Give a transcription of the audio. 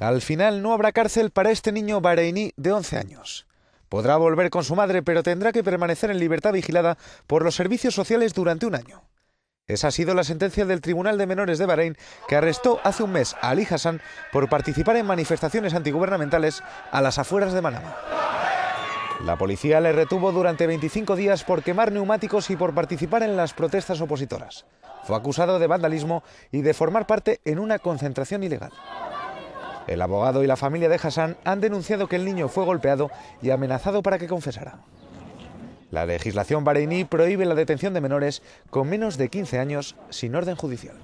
Al final no habrá cárcel para este niño bareiní de 11 años. Podrá volver con su madre, pero tendrá que permanecer en libertad vigilada por los servicios sociales durante un año. Esa ha sido la sentencia del Tribunal de Menores de Bahrein, que arrestó hace un mes a Ali Hassan por participar en manifestaciones antigubernamentales a las afueras de Manama. La policía le retuvo durante 25 días por quemar neumáticos y por participar en las protestas opositoras. Fue acusado de vandalismo y de formar parte en una concentración ilegal. El abogado y la familia de Hassan han denunciado que el niño fue golpeado y amenazado para que confesara. La legislación bareiní prohíbe la detención de menores con menos de 15 años sin orden judicial.